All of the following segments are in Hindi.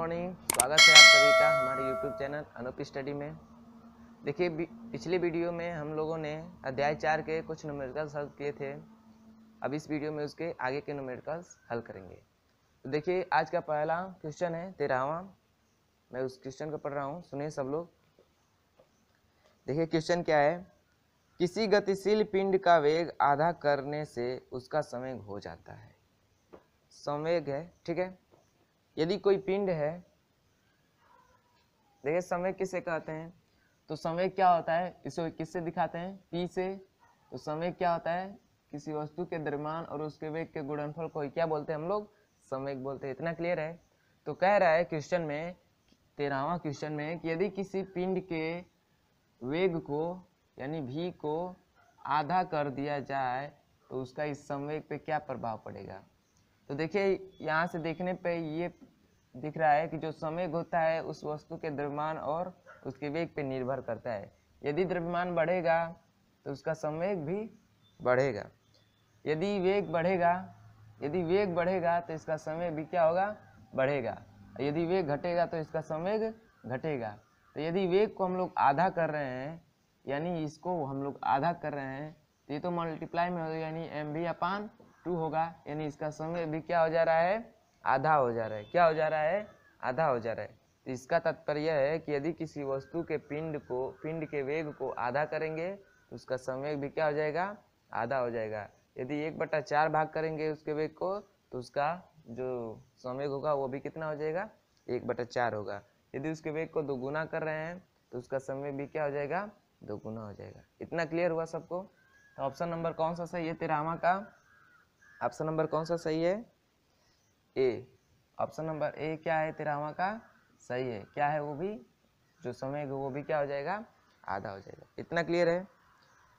मॉर्निंग स्वागत है आप सभी का हमारे यूट्यूब चैनल अनोप स्टडी में देखिए पिछले वीडियो में हम लोगों ने अध्याय चार के कुछ नोमेरिकल्स हल किए थे अब इस वीडियो में उसके आगे के नोमेरिकल्स हल करेंगे तो देखिए आज का पहला क्वेश्चन है तेरहवा मैं उस क्वेश्चन को पढ़ रहा हूँ सुनिए सब लोग देखिए क्वेश्चन क्या है किसी गतिशील पिंड का वेग आधा करने से उसका संवेग हो जाता है संवेग है ठीक है यदि कोई पिंड है देखिए समय किसे कहते हैं तो समय क्या होता है इसे किससे दिखाते हैं पी से तो समय क्या होता है किसी वस्तु के दरमियान और उसके वेग के गुणनफल को क्या बोलते हैं हम लोग समय बोलते हैं इतना क्लियर है तो कह रहा है क्वेश्चन में तेरहवा क्वेश्चन में कि यदि किसी पिंड के वेग को यानी भी को आधा कर दिया जाए तो उसका इस संवेग पे क्या प्रभाव पड़ेगा तो देखिए यहाँ से देखने पे ये दिख रहा है कि जो समय होता है उस वस्तु के द्रव्यमान और उसके वेग पे निर्भर करता है यदि द्रव्यमान बढ़ेगा तो उसका समय भी बढ़ेगा यदि वेग बढ़ेगा यदि वेग बढ़ेगा तो इसका समय भी क्या होगा बढ़ेगा यदि वेग घटेगा तो इसका समय घटेगा तो यदि वेग को हम लोग आधा कर रहे हैं यानी इसको हम लोग आधा कर रहे हैं तो ये तो मल्टीप्लाई में हो यानी एम वी अपान टू होगा यानी इसका समय भी क्या हो जा रहा है आधा हो जा रहा है क्या हो जा रहा है आधा हो जा रहा है तो इसका तात्पर्य है कि यदि किसी वस्तु के पिंड को पिंड के वेग को आधा करेंगे तो उसका समय भी क्या हो जाएगा आधा हो जाएगा यदि एक बटा चार भाग करेंगे उसके वेग को तो उसका जो समय होगा वो भी कितना हो जाएगा एक बटा चार होगा यदि उसके वेग को दोगुना कर रहे हैं तो उसका समय भी क्या हो जाएगा दोगुना हो जाएगा इतना क्लियर हुआ सबको तो ऑप्शन नंबर कौन सा सही है तेरहवा का ऑप्शन नंबर कौन सा सही है ए ऑप्शन नंबर ए क्या है तेरहवा का सही है क्या है वो भी जो समय वो भी क्या हो जाएगा आधा हो जाएगा इतना क्लियर है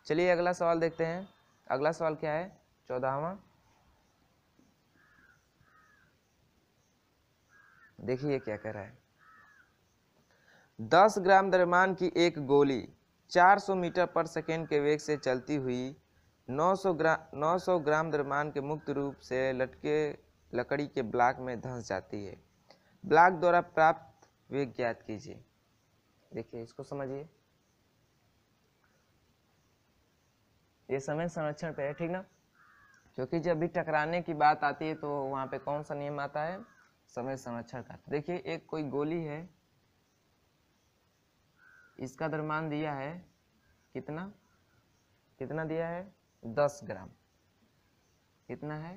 चलिए अगला सवाल देखते हैं अगला सवाल क्या है चौदहवा देखिए क्या कह रहा है दस ग्राम द्रव्यमान की एक गोली 400 मीटर पर सेकेंड के वेग से चलती हुई 900 ग्राम 900 ग्राम द्रव्यमान के मुक्त रूप से लटके लकड़ी के ब्लॉक में धंस जाती है ब्लॉक द्वारा प्राप्त वेग ज्ञात कीजिए देखिए इसको समझिए ये समय संरक्षण पे है ठीक ना क्योंकि जब भी टकराने की बात आती है तो वहाँ पे कौन सा नियम आता है समय संरक्षण का देखिए एक कोई गोली है इसका दरमान दिया है कितना कितना दिया है दस ग्राम कितना है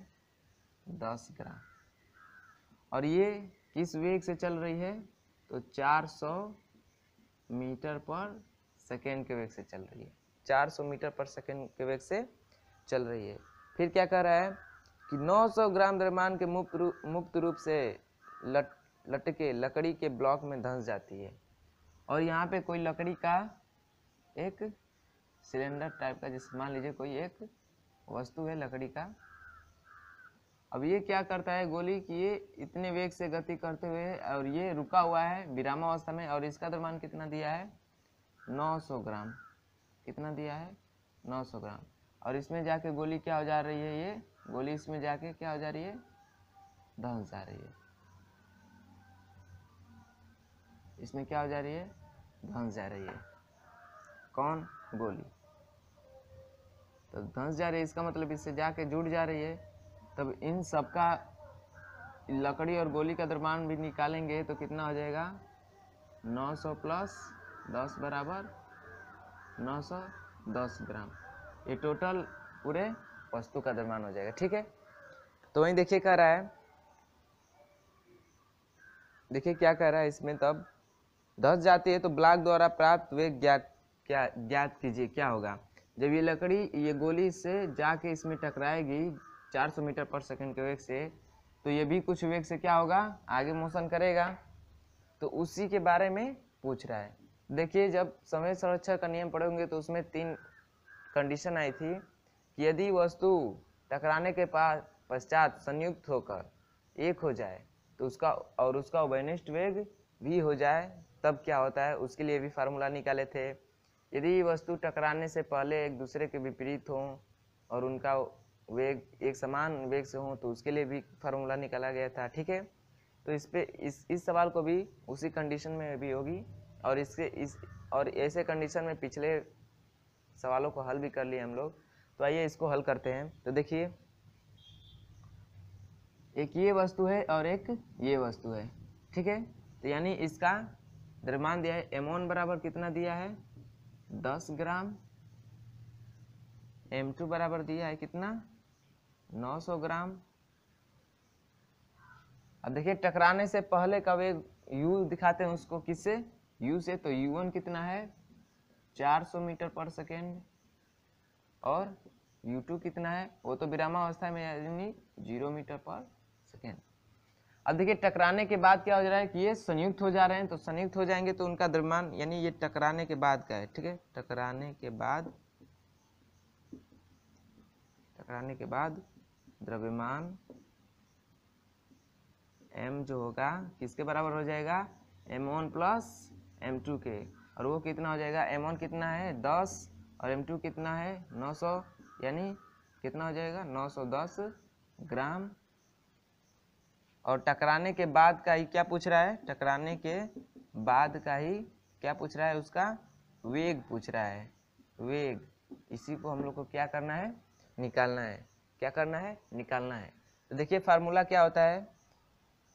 दस ग्राम और ये किस वेग से चल रही है तो चार सौ मीटर पर सेकेंड के वेग से चल रही है चार सौ मीटर पर सेकेंड के वेग से चल रही है फिर क्या कह रहा है कि नौ सौ ग्राम द्रव्यमान के मुक्त रूप मुक्त रूप से लट लटके लकड़ी के ब्लॉक में धंस जाती है और यहाँ पे कोई लकड़ी का एक सिलेंडर टाइप का जैसे मान लीजिए कोई एक वस्तु है लकड़ी का अब ये क्या करता है गोली कि ये इतने वेग से गति करते हुए और ये रुका हुआ है विरामावस्था में और इसका द्रव्यमान कितना दिया है 900 ग्राम कितना दिया है 900 ग्राम और इसमें जाके गोली क्या हो जा रही है ये गोली इसमें जाके क्या हो जा रही है धंस जा रही है इसमें क्या हो जा रही है धंस जा रही है कौन गोली तो धंस जा रही है इसका मतलब इससे जाके जुड़ जा रही है तब इन सब का लकड़ी और गोली का द्रव्यमान भी निकालेंगे तो कितना हो जाएगा 900 प्लस 10 बराबर 910 ग्राम ये टोटल पूरे वस्तु का द्रव्यमान हो जाएगा ठीक है तो वहीं देखिए कह रहा है देखिए क्या कह रहा है इसमें तब धस जाती है तो ब्लॉक द्वारा प्राप्त वे ज्ञात क्या ज्ञात कीजिए क्या होगा जब ये लकड़ी ये गोली से जाके इसमें टकराएगी 400 मीटर पर सेकंड के वेग से तो ये भी कुछ वेग से क्या होगा आगे मोशन करेगा तो उसी के बारे में पूछ रहा है देखिए जब समय संरक्षा का नियम पढ़ेंगे तो उसमें तीन कंडीशन आई थी कि यदि वस्तु टकराने के पास पश्चात संयुक्त होकर एक हो जाए तो उसका और उसका वनिष्ठ वेग भी हो जाए तब क्या होता है उसके लिए भी फार्मूला निकाले थे यदि वस्तु टकराने से पहले एक दूसरे के विपरीत हों और उनका वेग एक समान वेग से हों तो उसके लिए भी फार्मूला निकाला गया था ठीक है तो इस पे इस इस सवाल को भी उसी कंडीशन में भी होगी और इसके इस और ऐसे कंडीशन में पिछले सवालों को हल भी कर लिए हम लोग तो आइए इसको हल करते हैं तो देखिए एक ये वस्तु है और एक ये वस्तु है ठीक है तो यानी इसका द्रव्यमान दिया है एमोन बराबर कितना दिया है दस ग्राम एम टू बराबर दिया है कितना 900 ग्राम अब देखिए टकराने से पहले का वेग u दिखाते हैं उसको किससे u से तो u1 कितना है 400 मीटर पर सेकेंड और u2 कितना है वो तो विरामावस्था में यानी जीरो मीटर पर सेकेंड अब देखिए टकराने के बाद क्या हो जा रहा है कि ये संयुक्त हो जा रहे हैं तो संयुक्त हो जाएंगे तो उनका द्रव्यमान यानी ये टकराने के बाद का है ठीक है टकराने के बाद टकराने के बाद द्रव्यमान एम जो होगा किसके बराबर हो जाएगा M one plus M two के और वो कितना हो जाएगा एम वन कितना है दस और एम टू कितना है नौ सौ यानी कितना हो जाएगा नौ सौ दस ग्राम और टकराने के बाद का ही क्या पूछ रहा है टकराने के बाद का ही क्या पूछ रहा है उसका वेग पूछ रहा है वेग इसी को हम लोग को क्या करना है निकालना है क्या करना है निकालना है तो देखिए फार्मूला क्या होता है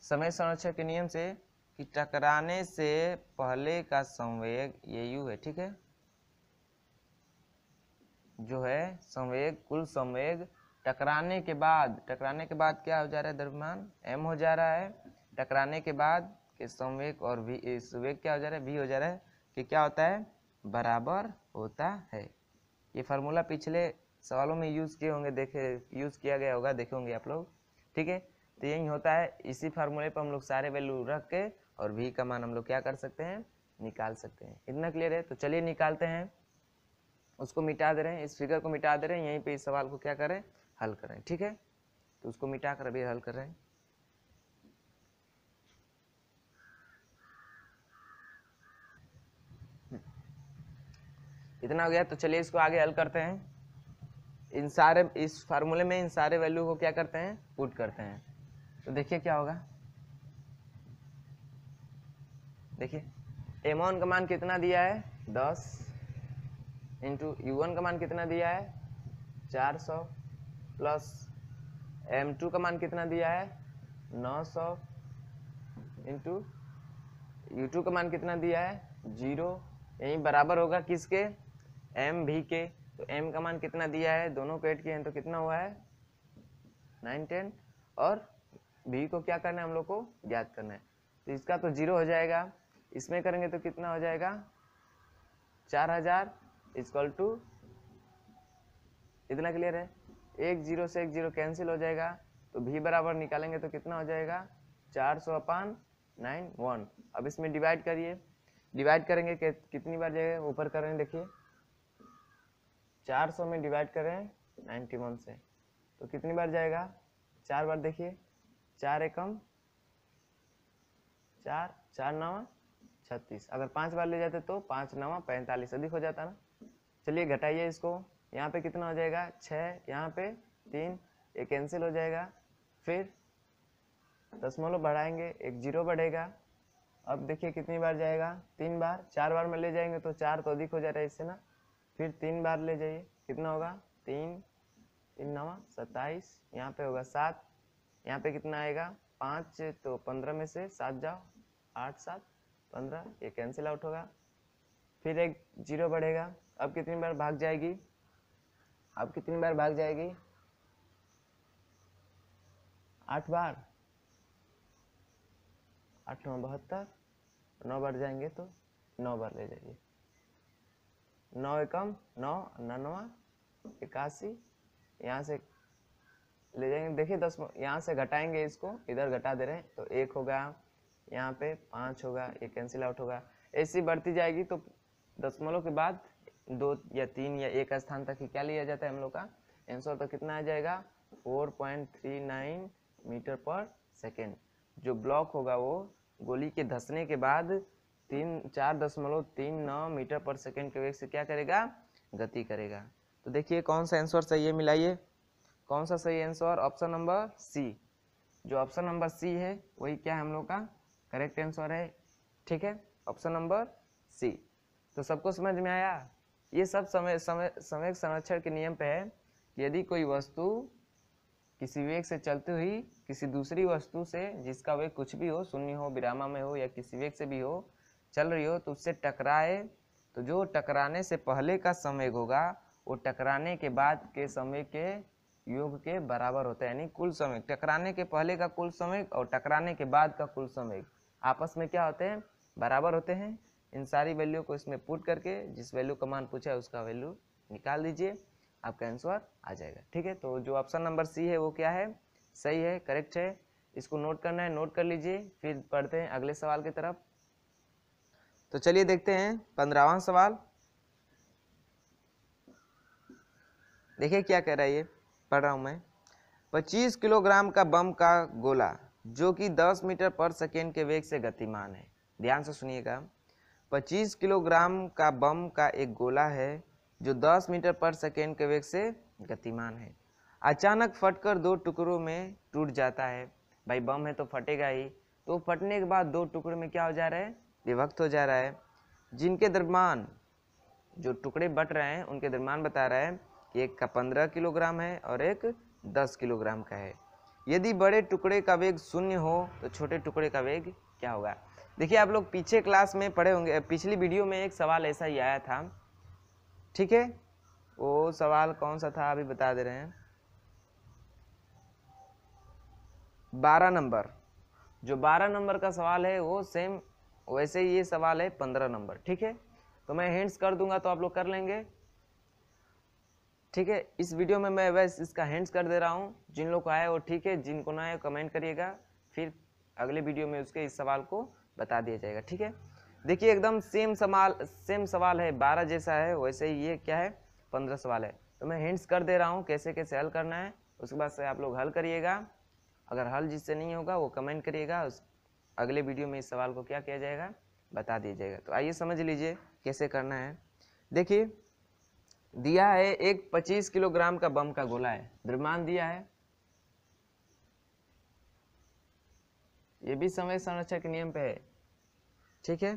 समय संरक्षण के नियम से कि टकराने से पहले का संवेग ये यू है ठीक है जो है संवेग कुल संवेग टकराने के बाद टकराने के बाद क्या हो जा रहा है द्रव्यमान एम हो जा रहा है टकराने के बाद कि संवेग और भी इस वेग क्या हो जा रहा है वी हो जा रहा है कि क्या होता है बराबर होता है ये फार्मूला पिछले सवालों में यूज़ किए होंगे देखे यूज़ किया गया होगा देखे होंगे आप लोग ठीक है तो यही होता है इसी फार्मूले पर हम लोग सारे वैल्यू रख के और भी का मान हम लोग क्या कर सकते हैं निकाल सकते हैं इतना क्लियर है तो चलिए निकालते हैं उसको मिटा दे रहे हैं इस फिगर को मिटा दे रहे हैं यहीं पे इस सवाल को क्या करें हल कर रहे हैं ठीक है तो उसको मिटा कर अभी हल कर रहे हैं हम्म। इतना हो गया तो चलिए इसको आगे हल करते हैं इन सारे इस फार्मूले में इन सारे वैल्यू को क्या करते हैं पुट करते हैं तो देखिए क्या होगा देखिए एम वन का मान कितना दिया है दस इंटू यू वन का मान कितना दिया है चार सौ प्लस एम टू का मान कितना दिया है नौ सौ इंटू यू टू का मान कितना दिया है जीरो यही बराबर होगा किसके एम भी के तो एम का मान कितना दिया है दोनों को एड किए हैं तो कितना हुआ है नाइन टेन और भी को क्या करना है हम लोग को ज्ञात करना है तो इसका तो जीरो हो जाएगा इसमें करेंगे तो कितना हो जाएगा चार हजार इजकल टू इतना क्लियर है एक जीरो से एक जीरो कैंसिल हो जाएगा तो भी बराबर निकालेंगे तो कितना हो जाएगा चार सौ अपान नाइन वन अब इसमें डिवाइड करिए डिवाइड करेंगे कितनी बार जाएगा ऊपर करें देखिए चार सौ में डिवाइड करें नाइन्टी वन से तो कितनी बार जाएगा चार बार देखिए चार एकम चार चार नवा छत्तीस अगर पाँच बार ले जाते तो पाँच नवा पैंतालीस अधिक हो जाता ना चलिए घटाइए इसको यहाँ पे कितना हो जाएगा छः यहाँ पे तीन ये कैंसिल हो जाएगा फिर दसमलव बढ़ाएंगे एक जीरो बढ़ेगा अब देखिए कितनी बार जाएगा तीन बार चार बार में ले जाएंगे तो चार तो अधिक हो जा रहा है इससे ना फिर तीन बार ले जाइए कितना होगा तीन तीन नवा सत्ताईस यहाँ पे होगा सात यहाँ पे कितना आएगा पाँच तो पंद्रह में से सात जाओ आठ सात पंद्रह ये कैंसिल आउट होगा फिर एक जीरो बढ़ेगा अब कितनी बार भाग जाएगी आप कितनी बार भाग जाएगी आठ बार आठ नौ बहत्तर नौ बार जाएंगे तो नौ बार ले जाइए नौ एकम नौ नवा इक्यासी यहाँ से ले जाएंगे देखिए दस यहाँ से घटाएंगे इसको इधर घटा दे रहे हैं तो एक होगा यहाँ पे पाँच होगा ये कैंसिल आउट होगा ऐसी बढ़ती जाएगी तो दसमलव के बाद दो या तीन या एक स्थान तक ही क्या लिया जाता है हम लोग का आंसर तो कितना आ जाएगा 4.39 मीटर पर सेकेंड जो ब्लॉक होगा वो गोली के धसने के बाद तीन चार दशमलव तीन नौ मीटर पर सेकेंड के वेग से क्या करेगा गति करेगा तो देखिए कौन सा आंसर सही है मिलाइए कौन सा सही आंसर ऑप्शन नंबर सी जो ऑप्शन नंबर सी है वही क्या है हम लोग का करेक्ट आंसर है ठीक है ऑप्शन नंबर सी तो सबको समझ में आया ये सब समय समय समय संरक्षण के नियम पे है कि यदि कोई वस्तु किसी वेग से चलती हुई किसी दूसरी वस्तु से जिसका वेग कुछ भी हो शून्य हो विरामा में हो या किसी वेग से भी हो चल रही हो तो उससे टकराए तो जो टकराने से पहले का समय होगा वो टकराने के बाद के समय के योग के बराबर होता है यानी कुल समय टकराने के पहले का कुल समय और टकराने के बाद का कुल समय आपस में क्या होते हैं बराबर होते हैं इन सारी वैल्यू को इसमें पुट करके जिस वैल्यू का मान पूछा है उसका वैल्यू निकाल दीजिए आपका आंसर आ जाएगा ठीक है तो जो ऑप्शन नंबर सी है वो क्या है सही है करेक्ट है इसको नोट करना है नोट कर लीजिए फिर पढ़ते हैं अगले सवाल की तरफ तो चलिए देखते हैं पंद्रहवा सवाल देखिए क्या कह रहा है ये पढ़ रहा हूँ मैं पच्चीस किलोग्राम का बम का गोला जो कि दस मीटर पर सेकेंड के वेग से गतिमान है ध्यान से सुनिएगा 25 किलोग्राम का बम का एक गोला है जो 10 मीटर पर सेकेंड के वेग से गतिमान है अचानक फटकर दो टुकड़ों में टूट जाता है भाई बम है तो फटेगा ही तो फटने के बाद दो टुकड़े में क्या हो जा रहा है विभक्त हो जा रहा है जिनके दरमान जो टुकड़े बट रहे हैं उनके दरमान बता रहा है कि एक का पंद्रह किलोग्राम है और एक दस किलोग्राम का है यदि बड़े टुकड़े का वेग शून्य हो तो छोटे टुकड़े का वेग क्या होगा देखिए आप लोग पीछे क्लास में पढ़े होंगे पिछली वीडियो में एक सवाल ऐसा ही आया था ठीक है वो सवाल कौन सा था अभी बता दे रहे हैं बारह नंबर जो बारह नंबर का सवाल है वो सेम वैसे ही ये सवाल है पंद्रह नंबर ठीक है तो मैं हिंट्स कर दूंगा तो आप लोग कर लेंगे ठीक है इस वीडियो में मैं वैसे इसका हेंड्स कर दे रहा हूँ जिन लोग को आए वो ठीक है जिनको ना आए कमेंट करिएगा फिर अगले वीडियो में उसके इस सवाल को बता दिया जाएगा ठीक है देखिए एकदम सेम सवाल सेम सवाल है बारह जैसा है वैसे ही ये क्या है पंद्रह सवाल है तो मैं हिंट्स कर दे रहा हूँ कैसे कैसे हल करना है उसके बाद से आप लोग हल करिएगा अगर हल जिससे नहीं होगा वो कमेंट करिएगा उस अगले वीडियो में इस सवाल को क्या किया जाएगा बता दिया जाएगा तो आइए समझ लीजिए कैसे करना है देखिए दिया है एक 25 किलोग्राम का बम का गोला है द्रव्यमान दिया है ये भी समय संरक्षक नियम पे है ठीक है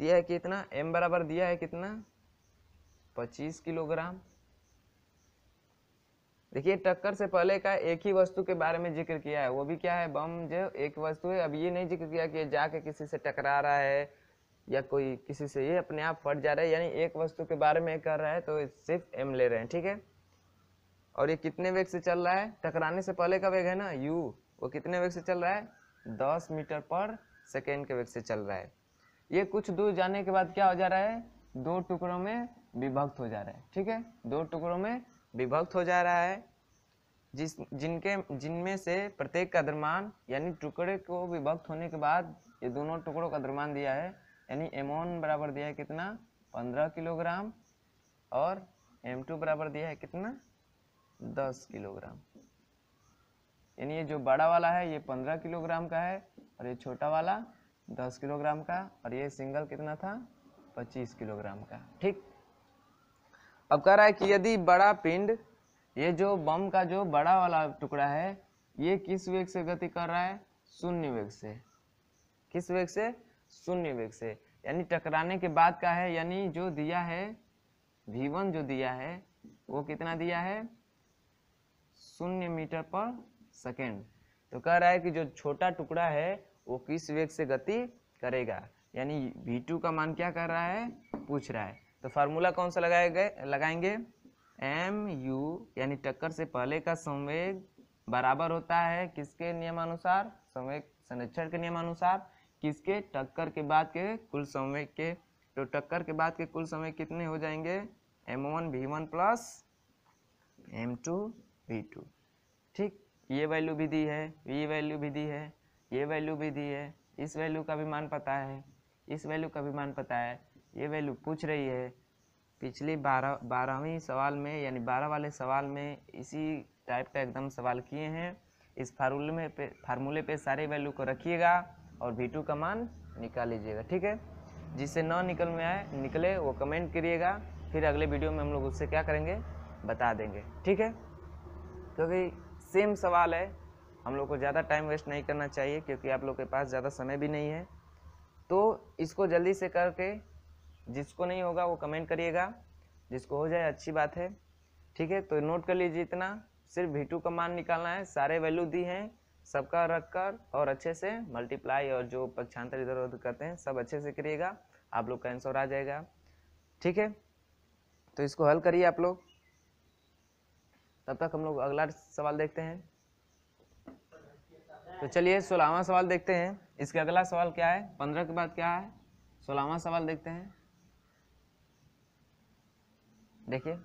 दिया है कितना एम बराबर दिया है कितना पच्चीस किलोग्राम देखिए टक्कर से पहले का एक ही वस्तु के बारे में जिक्र किया है वो भी क्या है बम जो एक वस्तु है अब ये नहीं जिक्र किया कि जाके किसी से टकरा रहा है या कोई किसी से ये अपने आप फट जा रहा है यानी एक वस्तु के बारे में कर रहा है तो सिर्फ एम ले रहे हैं ठीक है और ये कितने वेग से चल रहा है टकराने से पहले का वेग है ना यू वो कितने वेग से चल रहा है दस मीटर पर सेकेंड के वेग से चल रहा है ये कुछ दूर जाने के बाद क्या हो जा रहा है दो टुकड़ों में विभक्त हो जा रहा है ठीक है दो टुकड़ों में विभक्त हो जा रहा है जिस जिनके जिनमें से प्रत्येक का द्रमान यानी टुकड़े को विभक्त होने के बाद ये दोनों टुकड़ों का द्रमान दिया है यानी एमोन बराबर दिया है कितना पंद्रह किलोग्राम और एम टू बराबर दिया है कितना दस किलोग्राम यानी ये जो बड़ा वाला है ये पंद्रह किलोग्राम का है और ये छोटा वाला दस किलोग्राम का और ये सिंगल कितना था पच्चीस किलोग्राम का ठीक अब कह रहा है कि यदि बड़ा पिंड ये जो बम का जो बड़ा वाला टुकड़ा है ये किस वेग से गति कर रहा है शून्य वेग से किस वेग से शून्य वेग से यानी टकराने के बाद का है यानी जो दिया है भीवन जो दिया है वो कितना दिया है शून्य मीटर पर सेकेंड तो कह रहा है कि जो छोटा टुकड़ा है वो किस वेग से गति करेगा यानी वी टू का मान क्या कर रहा है पूछ रहा है तो फार्मूला कौन सा लगाए गए लगाएंगे एम यू यानी टक्कर से पहले का संवेग बराबर होता है किसके नियमानुसार संवेग संरक्षण के नियमानुसार किसके टक्कर के बाद के कुल संवेग के तो टक्कर के बाद के कुल संवेग कितने हो जाएंगे M one V one plus M two V two ठीक ये वैल्यू भी दी है वी वैल्यू भी दी है ये वैल्यू भी दी है इस वैल्यू का भी मान पता है इस वैल्यू का भी मान पता है ये वैल्यू पूछ रही है पिछली बारह बारहवीं सवाल में यानी बारह वाले सवाल में इसी टाइप का एकदम सवाल किए हैं इस फार्मूले में पे फार्मूले पे सारे वैल्यू को रखिएगा और वी टू का मान निकाल लीजिएगा ठीक है जिससे ना निकल में आए निकले वो कमेंट करिएगा फिर अगले वीडियो में हम लोग उससे क्या करेंगे बता देंगे ठीक है क्योंकि सेम सवाल है हम लोग को ज़्यादा टाइम वेस्ट नहीं करना चाहिए क्योंकि आप लोग के पास ज़्यादा समय भी नहीं है तो इसको जल्दी से करके जिसको नहीं होगा वो कमेंट करिएगा जिसको हो जाए अच्छी बात है ठीक है तो नोट कर लीजिए इतना सिर्फ वी का मान निकालना है सारे वैल्यू दी हैं सबका रख कर और अच्छे से मल्टीप्लाई और जो पक्षांतर इधर उधर करते हैं सब अच्छे से करिएगा आप लोग का आंसर आ जाएगा ठीक है तो इसको हल करिए आप लोग तब तक हम लोग अगला सवाल देखते हैं तो चलिए सोलहवा सवाल देखते हैं इसके अगला सवाल क्या है पंद्रह के बाद क्या है सोलहवा सवाल देखते हैं देखिए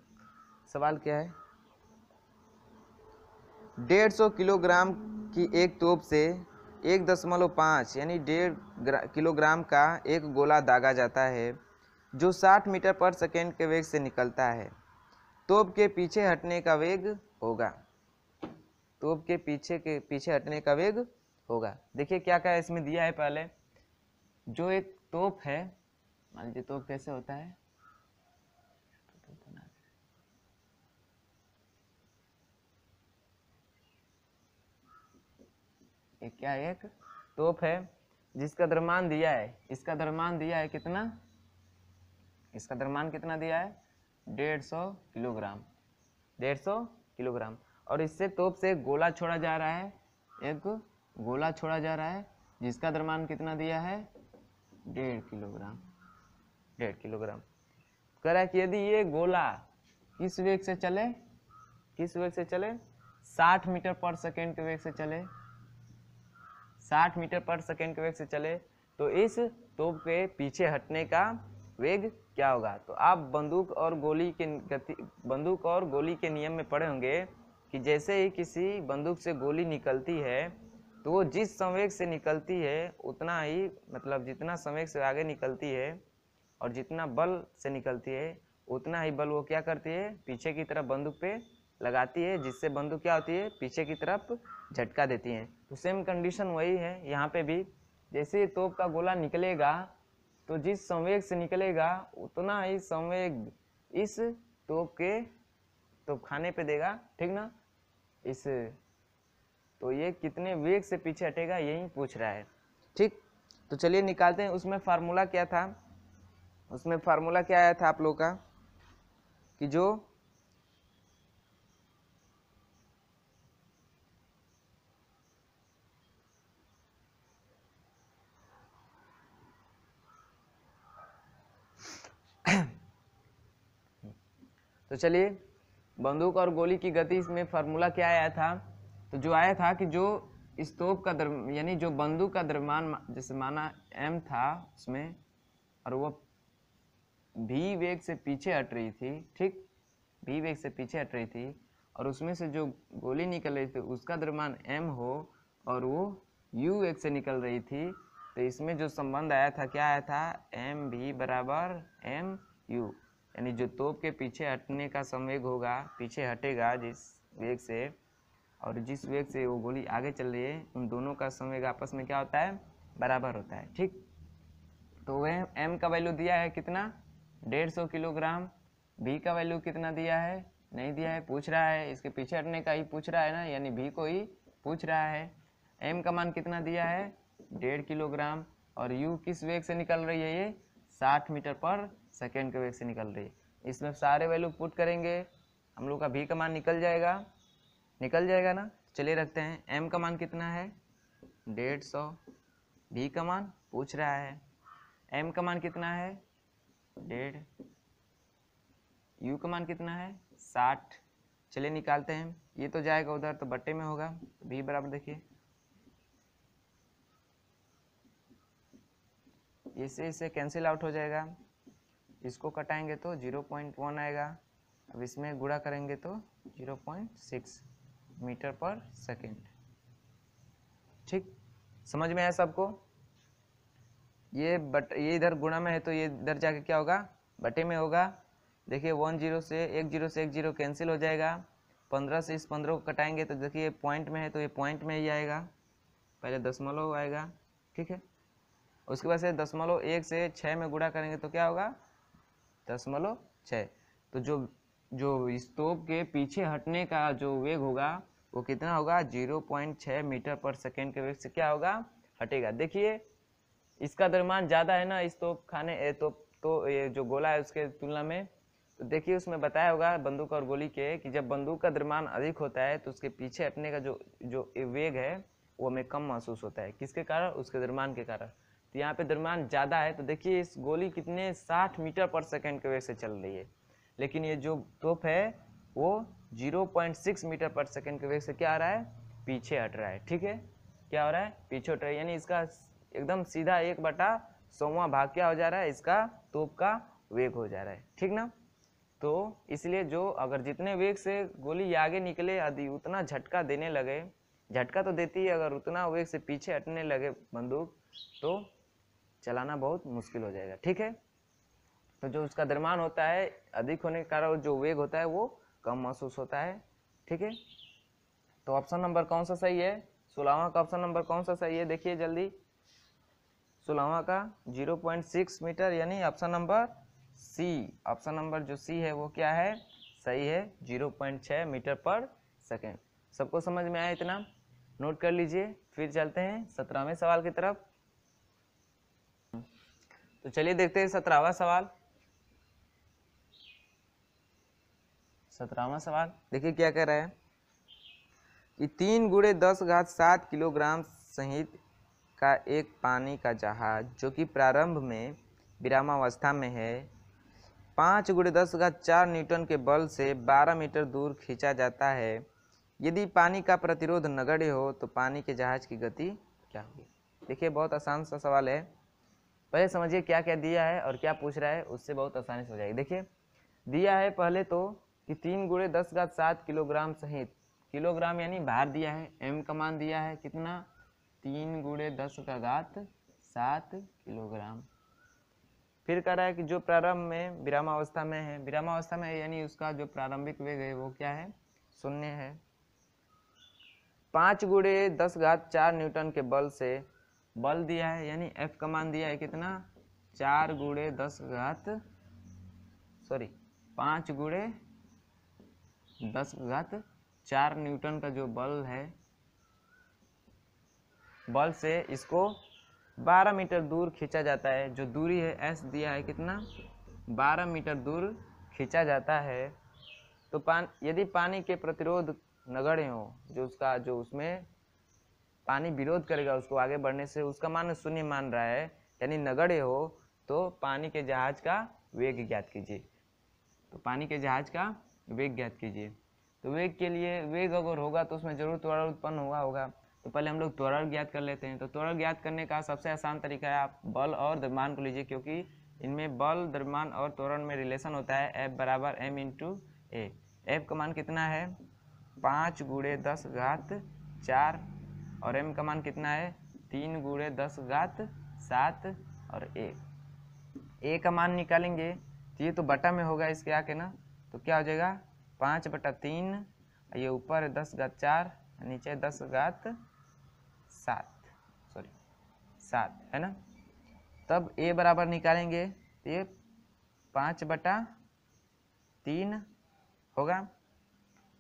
सवाल क्या है डेढ़ सौ किलोग्राम की एक तोप से एक दशमलव पाँच यानी डेढ़ किलोग्राम का एक गोला दागा जाता है जो साठ मीटर पर सेकेंड के वेग से निकलता है तोप के पीछे हटने का वेग होगा ट्यूब के पीछे के पीछे हटने का वेग होगा देखिए क्या क्या इसमें दिया है पहले जो एक तोप है मान लीजिए तोप कैसे होता है एक क्या एक टोप है जिसका दरमान दिया है इसका दरमान दिया है कितना इसका दरमान कितना दिया है डेढ़ सौ किलोग्राम डेढ़ सौ किलोग्राम और इससे तोप से गोला छोड़ा जा रहा है एक गोला छोड़ा जा रहा है जिसका द्रमान कितना दिया है डेढ़ किलोग्राम डेढ़ किलोग्राम कह रहा है कि यदि ये गोला किस वेग से चले किस वेग से चले 60 मीटर पर सेकेंड के वेग से चले 60 मीटर पर सेकेंड के वेग से चले तो इस तोप के पीछे हटने का वेग क्या होगा तो आप बंदूक और गोली के गति बंदूक और गोली के नियम में पढ़े होंगे कि जैसे ही किसी बंदूक से गोली निकलती है तो वो जिस संवेग से निकलती है उतना ही मतलब जितना संवेग से आगे निकलती है और जितना बल से निकलती है उतना ही बल वो क्या करती है पीछे की तरफ बंदूक पे लगाती है जिससे बंदूक क्या होती है पीछे की तरफ झटका देती है तो सेम कंडीशन वही है यहाँ पे भी जैसे तोप का गोला निकलेगा तो जिस संवेग से निकलेगा उतना ही संवेग इस तोप के तोप खाने पे देगा ठीक ना इस तो ये कितने वेग से पीछे हटेगा यही पूछ रहा है ठीक तो चलिए निकालते हैं उसमें फार्मूला क्या था उसमें फार्मूला क्या आया था आप लोगों का कि जो तो चलिए बंदूक और गोली की गति इसमें फार्मूला क्या आया था तो जो आया था कि जो इस तोप का दर यानी जो बंदूक का द्रव्यमान जैसे माना एम था उसमें और वह भी वेग से पीछे हट रही थी ठीक भी वेग से पीछे हट रही थी और उसमें से जो गोली निकल रही थी उसका द्रव्यमान एम हो और वो यू वेग से निकल रही थी तो इसमें जो संबंध आया था क्या आया था एम भी बराबर एम यू यानी जो तोप के पीछे हटने का संवेग होगा पीछे हटेगा जिस वेग से और जिस वेग से वो गोली आगे चल रही है उन दोनों का संवेग आपस में क्या होता है बराबर होता है ठीक तो वह एम का वैल्यू दिया है कितना डेढ़ सौ किलोग्राम बी का वैल्यू कितना दिया है नहीं दिया है पूछ रहा है इसके पीछे हटने का ही पूछ रहा है ना यानी बी को ही पूछ रहा है एम का मान कितना दिया है डेढ़ किलोग्राम और यू किस वेग से निकल रही है ये साठ मीटर पर सेकेंड के वेग से निकल रही है इसमें सारे वैल्यू पुट करेंगे हम लोग का भी कमान निकल जाएगा निकल जाएगा ना तो चलिए रखते हैं एम का मान कितना है डेढ़ सौ भी कमान पूछ रहा है एम का मान कितना है डेढ़ यू का मान कितना है साठ चलिए निकालते हैं ये तो जाएगा उधर तो बट्टे में होगा तो भी बराबर देखिए इसे इसे कैंसिल आउट हो जाएगा इसको कटाएंगे तो ज़ीरो पॉइंट वन आएगा अब इसमें गुड़ा करेंगे तो ज़ीरो पॉइंट सिक्स मीटर पर सेकेंड ठीक समझ में आया सबको ये बट ये इधर गुणा में है तो ये इधर जाके क्या होगा बटे में होगा देखिए वन जीरो से एक जीरो से एक जीरो कैंसिल हो जाएगा पंद्रह से इस पंद्रह को कटाएंगे तो देखिए पॉइंट में है तो ये पॉइंट में ही आएगा पहले दशमलव आएगा ठीक है उसके बाद से दशमलव एक से छः में गुड़ा करेंगे तो क्या होगा दशमलव छः तो जो जो स्तोप के पीछे हटने का जो वेग होगा वो कितना होगा जीरो पॉइंट छः मीटर पर सेकेंड के वेग से क्या होगा हटेगा देखिए इसका दरमान ज़्यादा है ना स्तोप खाने तो तो ये जो गोला है उसके तुलना में तो देखिए उसमें बताया होगा बंदूक और गोली के कि जब बंदूक का दरमान अधिक होता है तो उसके पीछे हटने का जो जो वेग है वो हमें कम महसूस होता है किसके कारण उसके दरमान के कारण तो यहाँ पे द्रव्यमान ज़्यादा है तो देखिए इस गोली कितने 60 मीटर पर सेकेंड के वेग से चल रही है लेकिन ये जो तोप है वो 0.6 मीटर पर सेकेंड के वेग से क्या आ रहा है पीछे हट रहा है ठीक है क्या हो रहा है पीछे हट रहा है यानी इसका एकदम सीधा एक बटा सोवा भाग क्या हो जा रहा है इसका तोप का वेग हो जा रहा है ठीक ना तो इसलिए जो अगर जितने वेग से गोली आगे निकले यदि उतना झटका देने लगे झटका तो देती है अगर उतना वेग से पीछे हटने लगे बंदूक तो चलाना बहुत मुश्किल हो जाएगा ठीक है तो जो उसका दरमान होता है अधिक होने के कारण जो वेग होता है वो कम महसूस होता है ठीक है तो ऑप्शन नंबर कौन सा सही है सोलहवा का ऑप्शन नंबर कौन सा सही है देखिए जल्दी सोलहवा का जीरो पॉइंट सिक्स मीटर यानी option number C option number जो सी है वो क्या है सही है जीरो पॉइंट छः मीटर पर सेकेंड सबको समझ में आया इतना नोट कर लीजिए फिर चलते हैं सत्रहवें सवाल की तरफ तो चलिए देखते हैं सत्रहवा सवाल सत्रहवा सवाल देखिए क्या कह रहा है कि तीन गुड़े दस घात सात किलोग्राम सहित का एक पानी का जहाज जो कि प्रारंभ में विरामावस्था में है पाँच गुड़े दस घात चार न्यूटन के बल से बारह मीटर दूर खींचा जाता है यदि पानी का प्रतिरोध नगण्य हो तो पानी के जहाज की गति क्या होगी देखिए बहुत आसान सा सवाल है पहले समझिए क्या क्या दिया है और क्या पूछ रहा है उससे बहुत आसानी से हो जाएगी देखिए दिया है पहले तो कि तीन गुड़े दस घात सात किलोग्राम सहित किलोग्राम यानी भार दिया है एम का मान दिया है कितना तीन गुड़े दस का घात सात किलोग्राम फिर कह रहा है कि जो प्रारंभ में विरामावस्था में है विरामावस्था में यानी उसका जो प्रारंभिक वेग है वो क्या है शून्य है पाँच गुड़े दस घात चार न्यूटन के बल से बल दिया है यानी एफ का मान दिया है कितना चार गुड़े दस घात सॉरी पाँच गुड़े दस घात चार न्यूटन का जो बल है बल से इसको 12 मीटर दूर खींचा जाता है जो दूरी है एस दिया है कितना 12 मीटर दूर खींचा जाता है तो पान यदि पानी के प्रतिरोध नगड़े हो जो उसका जो उसमें पानी विरोध करेगा उसको आगे बढ़ने से उसका मान शून्य मान रहा है यानी नगड़े हो तो पानी के जहाज का वेग ज्ञात कीजिए तो पानी के जहाज का वेग ज्ञात कीजिए तो वेग के लिए वेग अगर होगा तो उसमें जरूर त्वरण उत्पन्न हुआ होगा तो पहले हम लोग त्वरण ज्ञात कर लेते हैं तो त्वरण ज्ञात करने का सबसे आसान तरीका है आप बल और द्रव्यमान को लीजिए क्योंकि इनमें बल द्रव्यमान और त्वरण में रिलेशन होता है एफ बराबर एम इंटू ए एफ का मान कितना है पाँच गुड़े दस घात चार और एम का मान कितना है तीन गुड़े दस घात सात और एक ए का मान निकालेंगे तो ये तो बटा में होगा इसके आके ना तो क्या हो जाएगा पाँच बटा तीन ये ऊपर है दस घात चार नीचे दस घात सात सॉरी सात है ना तब ए बराबर निकालेंगे तो ये पाँच बटा तीन होगा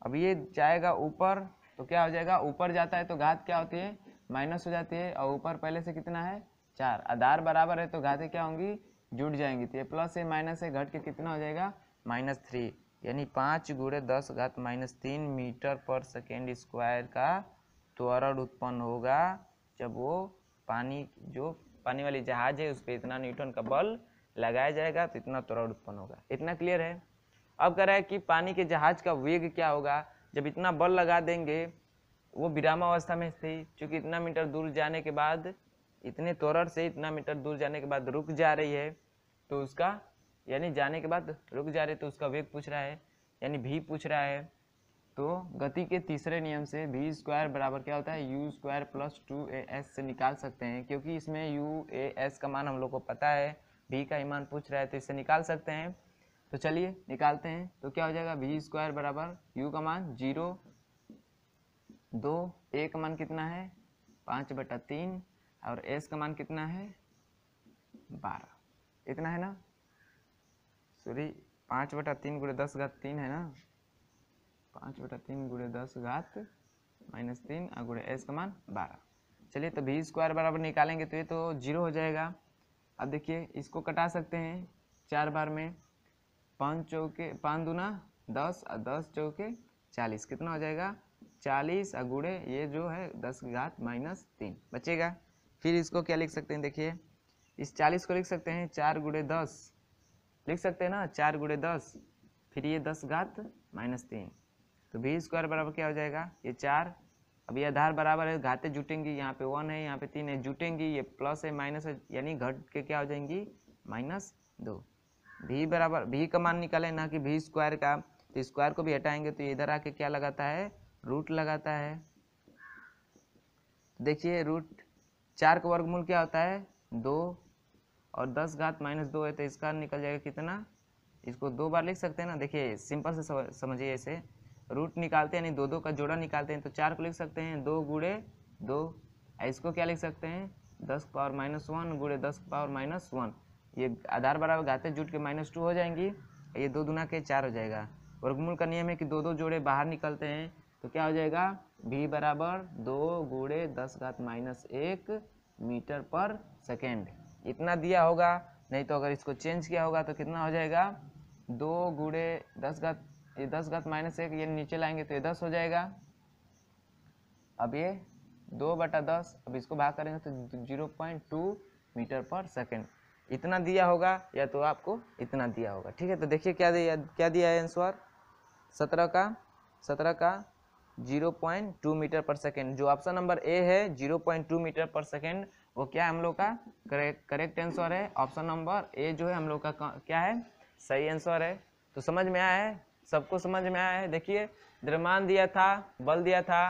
अब ये जाएगा ऊपर तो क्या हो जाएगा ऊपर जाता है तो घात क्या होती है माइनस हो जाती है और ऊपर पहले से कितना है चार आधार बराबर है तो घातें क्या होंगी जुड़ जाएंगी तो ये प्लस है माइनस है घट के कितना हो जाएगा माइनस थ्री यानी पाँच गुड़े दस घात माइनस तीन मीटर पर सेकेंड स्क्वायर का त्वरण उत्पन्न होगा जब वो पानी जो पानी वाली जहाज है उस पर इतना न्यूटन का बल लगाया जाएगा तो इतना त्वरण उत्पन्न होगा इतना क्लियर है अब कह रहा है कि पानी के जहाज का वेग क्या होगा जब इतना बल लगा देंगे वो विरामावस्था में थी चूँकि इतना मीटर दूर जाने के बाद इतने त्वरण से इतना मीटर दूर जाने के बाद रुक जा रही है तो उसका यानी जाने के बाद रुक जा रही तो उसका वेग पूछ रहा है यानी भी पूछ रहा है तो गति के तीसरे नियम से भी स्क्वायर बराबर क्या होता है U square plus two A S से निकाल सकते हैं क्योंकि इसमें यू ए एस का मान हम लोग को पता है भी का ईमान पूछ रहा है तो इससे निकाल सकते हैं तो चलिए निकालते हैं तो क्या हो जाएगा वी स्क्वायर बराबर यू का मान जीरो दो ए का मान कितना है पाँच बटा तीन और एस का मान कितना है बारह इतना है ना सॉरी पाँच बटा तीन गुड़े दस घात तीन है ना पाँच बटा तीन गुड़े दस घात माइनस तीन और गुड़े एस का मान बारह चलिए तो भी स्क्वायर बराबर निकालेंगे तो ये तो जीरो हो जाएगा अब देखिए इसको कटा सकते हैं चार बार में पाँच चौके पाँच दुना दस और दस चौके चालीस कितना हो जाएगा चालीस और गुड़े ये जो है दस घात माइनस तीन बचेगा फिर इसको क्या लिख सकते हैं देखिए इस चालीस को लिख सकते हैं चार गुड़े दस लिख सकते हैं ना चार गुड़े दस फिर ये दस घात माइनस तीन तो भी स्क्वायर बराबर क्या हो जाएगा ये चार अब ये आधार बराबर है घाते जुटेंगी यहाँ पे वन है यहाँ पे तीन है जुटेंगी ये प्लस है माइनस है यानी घट के क्या हो जाएंगी माइनस दो भी बराबर भी का मान निकाले ना कि भी स्क्वायर का तो स्क्वायर को भी हटाएंगे तो इधर आके क्या लगाता है रूट लगाता है तो देखिए रूट चार का वर्गमूल क्या होता है दो और दस घात माइनस दो है तो इसका निकल जाएगा कितना इसको दो बार लिख सकते हैं ना देखिए सिंपल से समझिए इसे रूट निकालते हैं यानी दो दो का जोड़ा निकालते हैं तो चार को लिख सकते हैं दो गुड़े दो इसको क्या लिख सकते हैं दस पावर माइनस वन गुड़े दस पावर माइनस वन ये आधार बराबर घाते जुट के माइनस टू हो जाएंगी ये दो दुना के चार हो जाएगा वर्गमूल का नियम है कि दो दो जोड़े बाहर निकलते हैं तो क्या हो जाएगा भी बराबर दो गुड़े दस घात माइनस एक मीटर पर सेकेंड इतना दिया होगा नहीं तो अगर इसको चेंज किया होगा तो कितना हो जाएगा दो गुड़े दस घात ये दस घात माइनस एक ये नीचे लाएंगे तो ये दस हो जाएगा अब ये दो बटा दस अब इसको भाग करेंगे तो जीरो पॉइंट टू मीटर पर सेकेंड इतना दिया होगा या तो आपको इतना दिया होगा ठीक है तो देखिए क्या दिया क्या दिया है आंसर सत्रह का सत्रह का जीरो पॉइंट टू मीटर पर सेकेंड जो ऑप्शन नंबर ए है जीरो पॉइंट टू मीटर पर सेकेंड वो क्या हम लोग का करेक्ट करेक्ट आंसर है ऑप्शन नंबर ए जो है हम लोग का क्या है सही आंसर है तो समझ में आया है सबको समझ में आया है देखिए द्रमान दिया था बल दिया था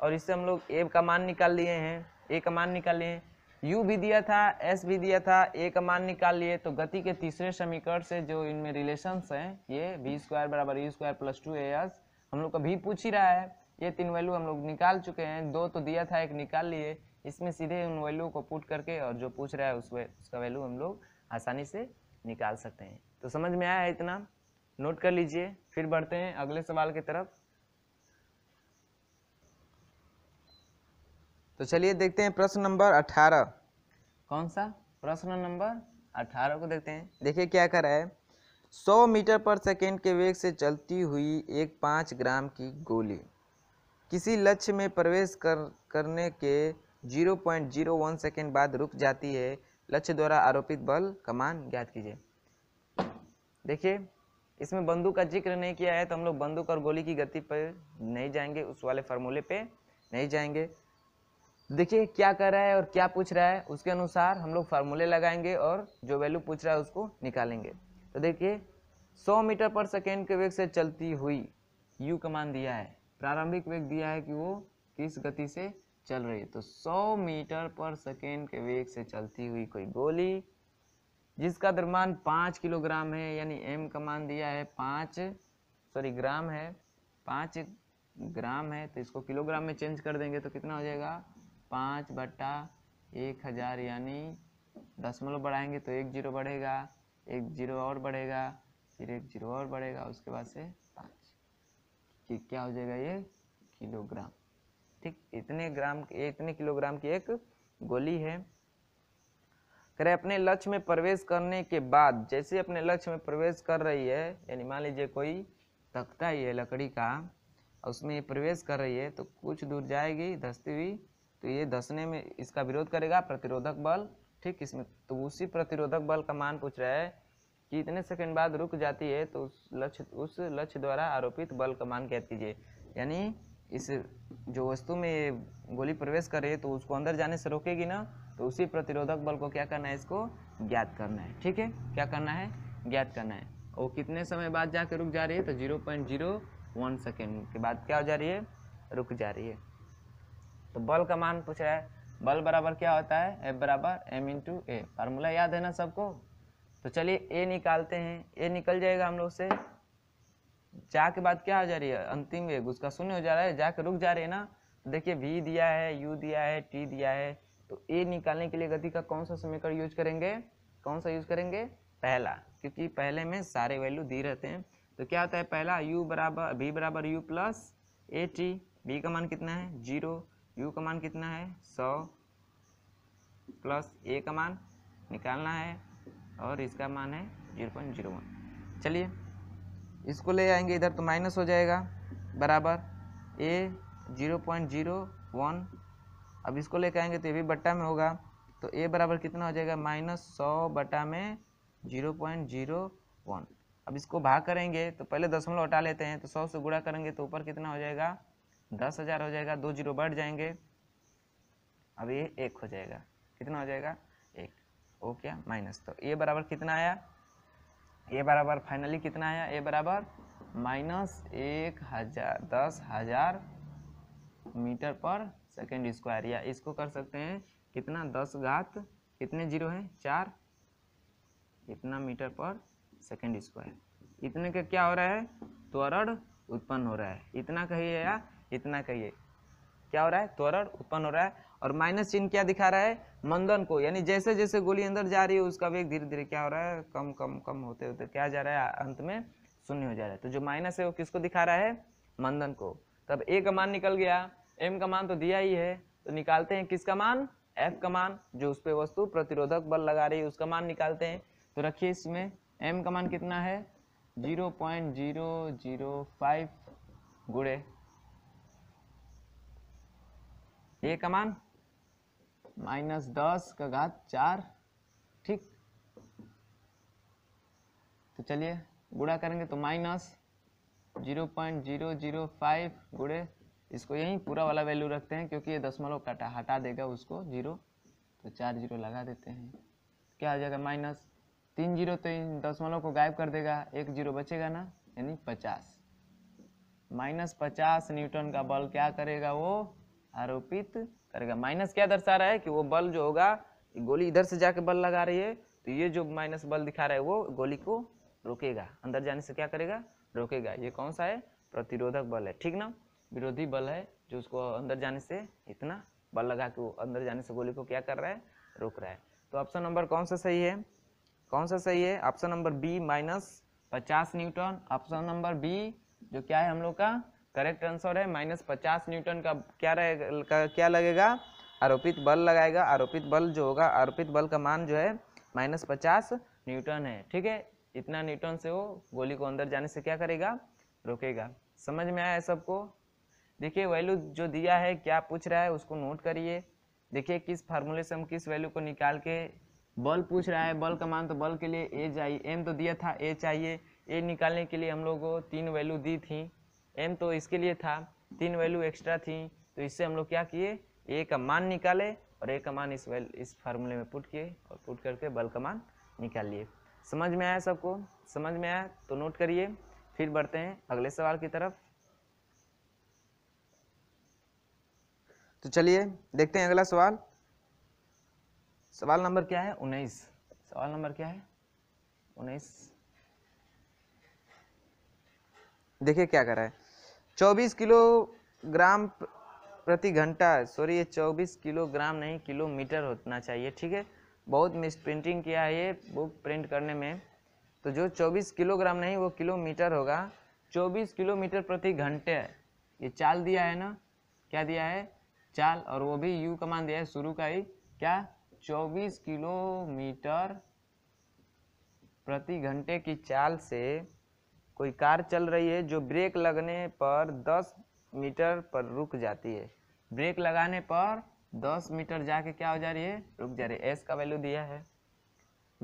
और इससे हम लोग ए का मान निकाल लिए हैं ए का मान निकाल लिए हैं u भी दिया था s भी दिया था a का मान निकाल लिए तो गति के तीसरे समीकरण से जो इनमें रिलेशंस हैं ये वी स्क्वायर बराबर U square plus two A S हम लोग का भी पूछ ही रहा है ये तीन वैल्यू हम लोग निकाल चुके हैं दो तो दिया था एक निकाल लिए इसमें सीधे उन वैल्यू को पुट करके और जो पूछ रहा है उस वे, उसका वैल्यू हम लोग आसानी से निकाल सकते हैं तो समझ में आया है इतना नोट कर लीजिए फिर बढ़ते हैं अगले सवाल की तरफ तो चलिए देखते हैं प्रश्न नंबर अठारह कौन सा प्रश्न नंबर अठारह को देखते हैं देखिए क्या कर रहा है सौ मीटर पर सेकेंड के वेग से चलती हुई एक पाँच ग्राम की गोली किसी लक्ष्य में प्रवेश कर करने के 0.01 सेकेंड बाद रुक जाती है लक्ष्य द्वारा आरोपित बल कमान ज्ञात कीजिए देखिए इसमें बंदूक का जिक्र नहीं किया है तो हम लोग बंदूक और गोली की गति पर नहीं जाएंगे उस वाले फार्मूले पे नहीं जाएंगे देखिए क्या कर रहा है और क्या पूछ रहा है उसके अनुसार हम लोग फार्मूले लगाएंगे और जो वैल्यू पूछ रहा है उसको निकालेंगे तो देखिए 100 मीटर पर सेकेंड के वेग से चलती हुई यू का मान दिया है प्रारंभिक वेग दिया है कि वो किस गति से चल रही है तो 100 मीटर पर सेकेंड के वेग से चलती हुई कोई गोली जिसका दरमान पाँच किलोग्राम है यानी एम का मान दिया है पाँच सॉरी ग्राम है पाँच ग्राम है तो इसको किलोग्राम में चेंज कर देंगे तो कितना हो जाएगा पाँच बटा एक हज़ार यानी दसमलव बढ़ाएंगे तो एक जीरो बढ़ेगा एक जीरो और बढ़ेगा फिर एक जीरो और बढ़ेगा उसके बाद से पाँच कि क्या हो जाएगा ये किलोग्राम ठीक इतने ग्राम इतने किलोग्राम की एक गोली है करें अपने लक्ष्य में प्रवेश करने के बाद जैसे अपने लक्ष्य में प्रवेश कर रही है यानी मान लीजिए कोई तख्ता ही है लकड़ी का उसमें प्रवेश कर रही है तो कुछ दूर जाएगी धसती हुई तो ये धसने में इसका विरोध करेगा प्रतिरोधक बल ठीक इसमें तो उसी प्रतिरोधक बल का मान पूछ रहा है कि इतने सेकंड बाद रुक जाती है तो उस लक्ष्य उस लक्ष्य द्वारा आरोपित बल का मान कह कीजिए यानी इस जो वस्तु में ये गोली प्रवेश करे तो उसको अंदर जाने से रोकेगी ना तो उसी प्रतिरोधक बल को क्या करना है इसको ज्ञात करना है ठीक है क्या करना है ज्ञात करना है और कितने समय बाद जाके रुक जा रही है तो zero point zero one second के बाद क्या हो जा रही है रुक जा रही है तो बल का मान पूछ रहा है बल बराबर क्या होता है एफ बराबर M into A formula याद है ना सबको तो चलिए ए निकालते हैं ए निकल जाएगा हम लोग से जा के बाद क्या हो जा रही है अंतिम वेग उसका शून्य हो जा रहा है जा के रुक जा रही है ना तो देखिए वी दिया है यू दिया है टी दिया है तो ए निकालने के लिए गति का कौन सा समीकरण यूज करेंगे कौन सा यूज करेंगे पहला क्योंकि पहले में सारे वैल्यू दी रहते हैं तो क्या होता है पहला यू बराबर वी बराबर U plus A T V का मान कितना है जीरो यू का मान कितना है सौ प्लस ए का मान निकालना है और इसका मान है जीरो पॉइंट जीरो वन चलिए इसको ले आएंगे इधर तो माइनस हो जाएगा बराबर A zero point zero one अब इसको कर आएंगे तो ये भी बट्टा में होगा तो ए बराबर कितना हो जाएगा माइनस सौ बटा में जीरो पॉइंट जीरो वन अब इसको भाग करेंगे तो पहले दशमलव हटा लेते हैं तो सौ से गुणा करेंगे तो ऊपर कितना हो जाएगा दस हज़ार हो जाएगा दो जीरो बढ़ जाएंगे अब ये एक हो जाएगा कितना हो जाएगा एक ओ क्या माइनस तो ए बराबर कितना आया ए बराबर फाइनली कितना आया ए बराबर माइनस एक हज़ार दस हज़ार मीटर पर सेकेंड स्क्वायर या इसको कर सकते हैं कितना दस घात कितने जीरो हैं चार इतना मीटर पर सेकेंड स्क्वायर इतने का क्या हो रहा है त्वरण उत्पन्न हो रहा है इतना कहिए या इतना कहिए क्या हो रहा है त्वरण उत्पन्न हो रहा है और माइनस चिन्ह क्या दिखा रहा है मंदन को यानी जैसे जैसे गोली अंदर जा रही है उसका वेग धीरे धीरे क्या हो रहा है कम कम कम होते होते क्या जा रहा है अंत में शून्य हो जा रहा है तो जो माइनस है वो किसको दिखा रहा है मंदन को तब ए का मान निकल गया एम का मान तो दिया ही है तो निकालते हैं किसका मान एफ का मान जो उस पर वस्तु प्रतिरोधक बल लगा रही है उसका मान निकालते हैं तो रखिए इसमें एम का मान कितना है zero point zero zero five गुड़े का कमान माइनस दस का घात चार ठीक तो चलिए गुड़ा करेंगे तो minus zero point zero zero five गुड़े इसको यही पूरा वाला वैल्यू रखते हैं क्योंकि ये दशमलव काटा हटा देगा उसको जीरो तो चार जीरो लगा देते हैं क्या आ जाएगा माइनस तीन जीरो तो इन दशमलव को गायब कर देगा एक जीरो बचेगा ना यानी पचास माइनस पचास न्यूटन का बल क्या करेगा वो आरोपित करेगा माइनस क्या दर्शा रहा है कि वो बल जो होगा गोली इधर से जाके बल लगा रही है तो ये जो माइनस बल दिखा रहा है वो गोली को रोकेगा अंदर जाने से क्या करेगा रोकेगा ये कौन सा है प्रतिरोधक बल है ठीक ना विरोधी बल है जो उसको अंदर जाने से इतना बल लगा के वो अंदर जाने से गोली को क्या कर रहा है रोक रहा है तो ऑप्शन नंबर कौन सा सही है कौन सा सही है ऑप्शन नंबर बी माइनस पचास न्यूटन ऑप्शन नंबर बी जो क्या है हम लोग का करेक्ट आंसर है माइनस पचास न्यूटन का क्या रहेगा क्या लगेगा आरोपित बल लगाएगा आरोपित बल जो होगा आरोपित बल का मान जो है माइनस पचास न्यूटन है ठीक है इतना न्यूटन से वो गोली को अंदर जाने से क्या करेगा रोकेगा समझ में आया सबको देखिए वैल्यू जो दिया है क्या पूछ रहा है उसको नोट करिए देखिए किस फार्मूले से हम किस वैल्यू को निकाल के बल पूछ रहा है बल का मान तो बल के लिए ए चाहिए एम तो दिया था ए चाहिए ए निकालने के लिए हम लोगों को तीन वैल्यू दी थी एम तो इसके लिए था तीन वैल्यू एक्स्ट्रा थी तो इससे हम लोग क्या किए ए का मान निकाले और ए का मान इस वैल इस फार्मूले में पुट किए और पुट करके बल का मान निकाल लिए समझ में आया सबको समझ में आया तो नोट करिए फिर बढ़ते हैं अगले सवाल की तरफ तो चलिए देखते हैं अगला सवाल सवाल नंबर क्या है उन्नीस सवाल नंबर क्या है उन्नीस देखिए क्या कर रहा है चौबीस किलोग्राम प्रति घंटा सॉरी ये चौबीस किलोग्राम नहीं किलोमीटर होना चाहिए ठीक है बहुत मिस प्रिंटिंग किया है ये बुक प्रिंट करने में तो जो चौबीस किलोग्राम नहीं वो किलोमीटर होगा चौबीस किलोमीटर प्रति घंटे ये चाल दिया है ना क्या दिया है चाल और वो भी यू कमान दिया है शुरू का ही क्या चौबीस किलोमीटर प्रति घंटे की चाल से कोई कार चल रही है जो ब्रेक लगने पर 10 मीटर पर रुक जाती है ब्रेक लगाने पर 10 मीटर जाके क्या हो जा रही है रुक जा रही है एस का वैल्यू दिया है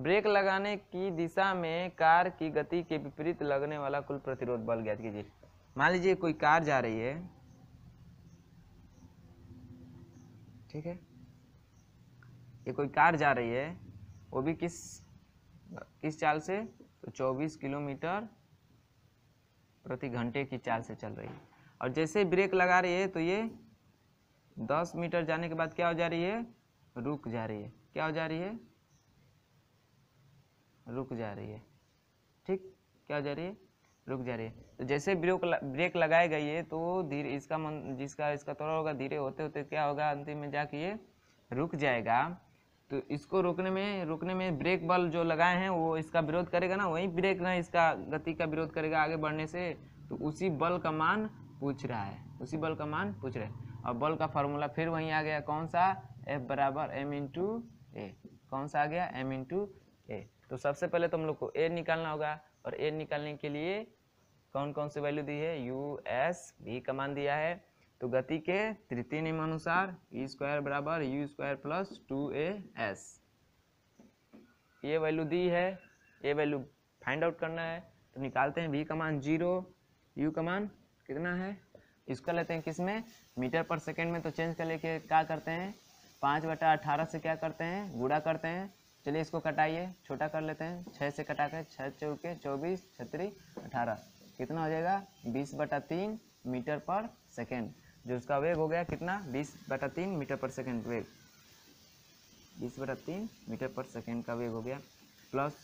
ब्रेक लगाने की दिशा में कार की गति के विपरीत लगने वाला कुल प्रतिरोध बल ज्ञात कीजिए मान लीजिए कोई कार जा रही है ठीक है ये कोई कार जा रही है वो भी किस किस चाल से तो 24 किलोमीटर प्रति घंटे की चाल से चल रही है और जैसे ब्रेक लगा रही है तो ये दस मीटर जाने के बाद क्या हो जा रही है रुक जा रही है क्या हो जा रही है रुक जा रही है ठीक क्या हो जा रही है रुक जा रही है तो जैसे ब्रेक ब्रेक लगाए गई है तो धीरे इसका मन जिसका इसका थोड़ा होगा धीरे होते होते क्या होगा अंतिम में जाके ये रुक जाएगा तो इसको रोकने में रोकने में ब्रेक बल जो लगाए हैं वो इसका विरोध करेगा ना वही ब्रेक ना इसका गति का विरोध करेगा आगे बढ़ने से तो उसी बल का मान पूछ रहा है उसी बल का मान पूछ रहा है और बल का फार्मूला फिर वहीं आ गया कौन सा एफ बराबर एम टू ए कौन सा आ गया एम टू ए तो सबसे पहले तो हम लोग को ए निकालना होगा और ए निकालने के लिए कौन कौन सी वैल्यू दी है यू एस का मान दिया है तो गति के तृतीय नियमानुसार ई e स्क्वायर बराबर U square plus two A S ये वैल्यू दी है ये वैल्यू फाइंड आउट करना है तो निकालते हैं वी कमान जीरो यू कमान कितना है इसको लेते हैं किस में मीटर पर सेकेंड में तो चेंज कर लेके क्या करते हैं पाँच बटा अठारह से क्या करते हैं गुड़ा करते हैं चलिए इसको कटाइए छोटा कर लेते हैं छः से कटा कर छः चौके चौबीस छत्तीस अठारह कितना हो जाएगा बीस बटा तीन मीटर पर सेकेंड जो उसका वेग हो गया कितना बीस बटा तीन मीटर पर सेकेंड वेग बीस बटा तीन मीटर पर सेकेंड का वेग हो गया प्लस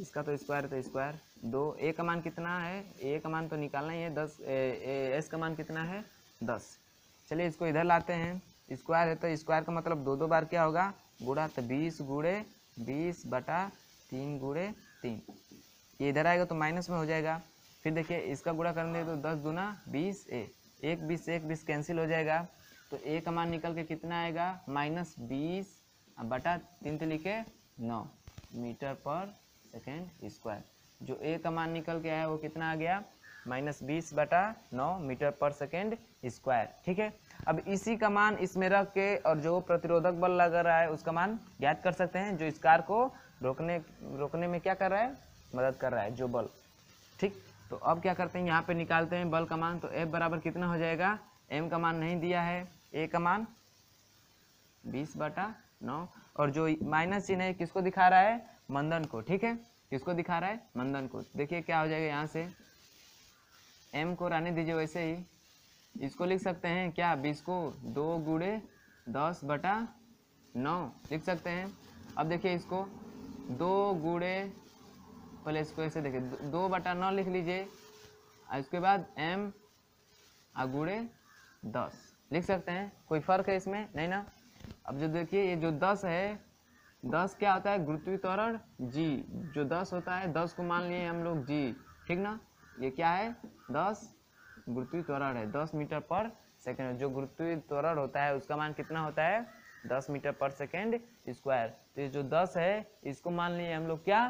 इसका तो स्क्वायर तो स्क्वायर दो ए का मान कितना है ए का मान तो निकालना ही है दस ए, ए, एस का मान कितना है दस चलिए इसको इधर लाते हैं स्क्वायर है तो स्क्वायर का मतलब दो दो बार क्या होगा गुड़ा तो बीस गुड़े बीस बटा तीन गुड़े तीन ये इधर आएगा तो माइनस में हो जाएगा फिर देखिए इसका गुड़ा करने तो दस गुना बीस ए एक बीस एक बीस कैंसिल हो जाएगा तो ए का मान निकल के कितना आएगा माइनस बीस बटा तीन तो लिखे नौ मीटर पर सेकेंड स्क्वायर जो ए का मान निकल के आया वो कितना आ गया माइनस बीस बटा नौ मीटर पर सेकेंड स्क्वायर ठीक है अब इसी का मान इसमें रख के और जो प्रतिरोधक बल लग रहा है उसका मान ज्ञात कर सकते हैं जो इस कार को रोकने रोकने में क्या कर रहा है मदद कर रहा है जो बल ठीक तो अब क्या करते हैं यहाँ पे निकालते हैं बल का मान तो एफ बराबर कितना हो जाएगा एम का मान नहीं दिया है ए का मान बीस बटा नौ और जो माइनस चिन्ह है किसको दिखा रहा है मंदन को ठीक है किसको दिखा रहा है मंदन को देखिए क्या हो जाएगा यहाँ से एम को रहने दीजिए वैसे ही इसको लिख सकते हैं क्या बीस को दो गुड़े दस बटा नौ लिख सकते हैं अब देखिए इसको दो गुड़े पहले इसको ऐसे देखिए दो बटा नौ लिख लीजिए और इसके बाद एम आ गुड़े दस लिख सकते हैं कोई फ़र्क है इसमें नहीं ना अब जो देखिए ये जो दस है दस क्या होता है गुरुत्वी त्वरण जी जो दस होता है दस को मान लिए हम लोग जी ठीक ना ये क्या है दस गुरुत्वी त्वरण है दस मीटर पर सेकेंड जो गुरुत्वी त्वरण होता है उसका मान कितना होता है दस मीटर पर सेकेंड स्क्वायर तो ये जो दस है इसको मान लिए हम लोग क्या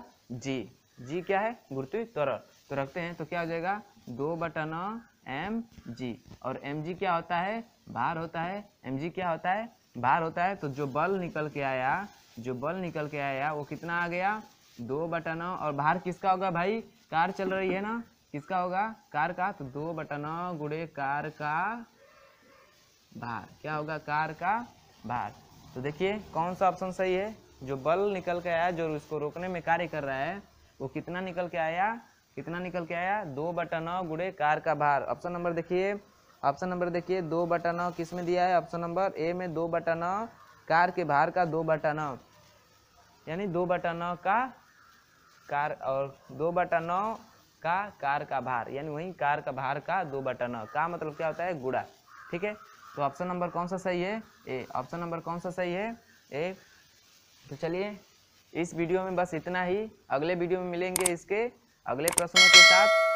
जी जी क्या है गुरुत्व त्वरण तो रखते हैं तो क्या हो जाएगा दो बटा नौ एम जी और एम जी क्या होता है भार होता है एम जी क्या होता है भार होता है तो जो बल निकल के आया जो बल निकल के आया वो कितना आ गया दो बटा नौ और भार किसका होगा भाई कार चल रही है ना किसका होगा कार का तो दो बटा नौ गुड़े कार का भार क्या होगा कार का भार तो देखिए कौन सा ऑप्शन सही है जो बल निकल के आया जो उसको रोकने में कार्य कर रहा है वो कितना निकल के आया कितना निकल के आया दो बटा नौ गुड़े कार का भार ऑप्शन नंबर देखिए ऑप्शन नंबर देखिए दो बटा नौ किस में दिया है ऑप्शन नंबर ए में दो बटा नौ कार के भार का दो बटा नौ यानी दो बटा नौ का कार और दो बटा नौ का कार का भार यानी वही कार का भार का दो बटा नौ का मतलब क्या होता है गुड़ा ठीक है तो ऑप्शन नंबर कौन सा सही है ए ऑप्शन नंबर कौन सा सही है ए तो चलिए इस वीडियो में बस इतना ही अगले वीडियो में मिलेंगे इसके अगले प्रश्नों के साथ